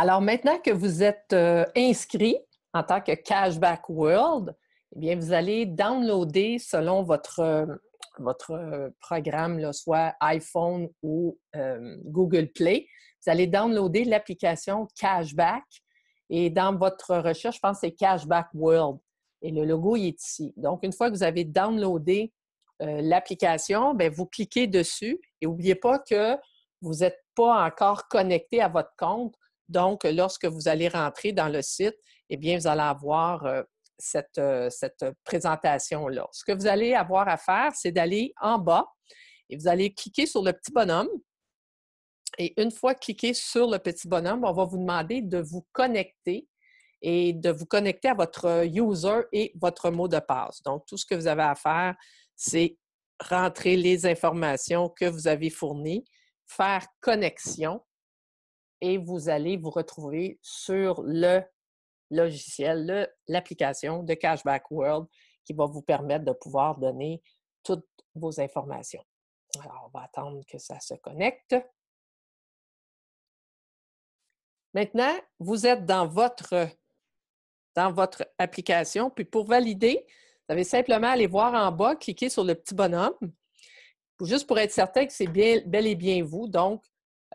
Alors maintenant que vous êtes euh, inscrit en tant que Cashback World, eh bien, vous allez downloader selon votre, euh, euh, programme, soit iPhone ou Google Play. Vous allez downloader l'application Cashback. Et dans votre recherche, je pense que c'est Cashback World. Et le logo il est ici. Donc, une fois que vous avez downloadé l'application, ben, vous cliquez dessus. Et n'oubliez pas que vous n'êtes pas encore connecté à votre compte. Donc, lorsque vous allez rentrer dans le site, eh bien, vous allez avoir euh, cette, euh, cette présentation-là. Ce que vous allez avoir à faire, c'est d'aller en bas et vous allez cliquer sur le petit bonhomme. Et une fois cliqué sur le petit bonhomme, on va vous demander de vous connecter et de vous connecter à votre user et votre mot de passe. Donc, tout ce que vous avez à faire, c'est rentrer les informations que vous avez fournies, faire connexion et vous allez vous retrouver sur le logiciel, l'application de Cashback World qui va vous permettre de pouvoir donner toutes vos informations. Alors, on va attendre que ça se connecte. Maintenant, vous êtes dans votre, dans votre application. Puis pour valider, vous avez simplement à aller voir en bas, cliquer sur le petit bonhomme, juste pour être certain que c'est bel et bien vous. Donc,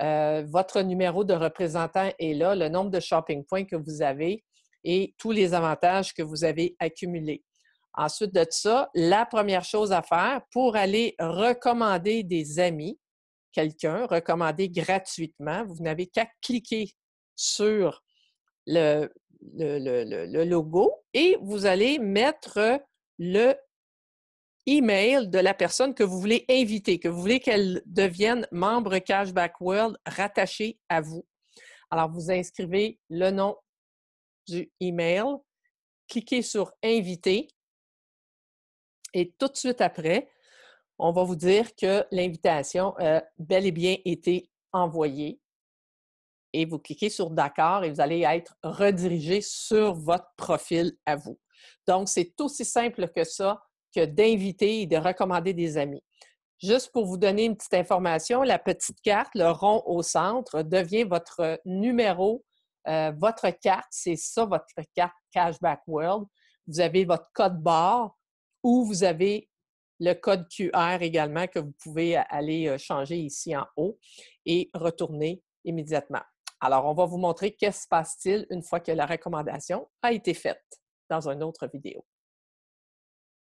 euh, votre numéro de représentant est là, le nombre de shopping points que vous avez et tous les avantages que vous avez accumulés. Ensuite de ça, la première chose à faire pour aller recommander des amis, quelqu'un, recommander gratuitement, vous n'avez qu'à cliquer sur le, logo et vous allez mettre le email de la personne que vous voulez inviter, que vous voulez qu'elle devienne membre Cashback World rattaché à vous. Alors, vous inscrivez le nom du email, cliquez sur Inviter et tout de suite après, on va vous dire que l'invitation a bel et bien été envoyée. Et vous cliquez sur D'accord et vous allez être redirigé sur votre profil à vous. Donc, c'est aussi simple que ça d'inviter et de recommander des amis. Juste pour vous donner une petite information, la petite carte, le rond au centre, devient votre numéro, euh, votre carte. C'est ça, votre carte Cashback World. Vous avez votre code barre ou vous avez le code QR également que vous pouvez aller euh, changer ici en haut et retourner immédiatement. Alors, on va vous montrer qu'est-ce qui se passe-t-il une fois que la recommandation a été faite dans une autre vidéo.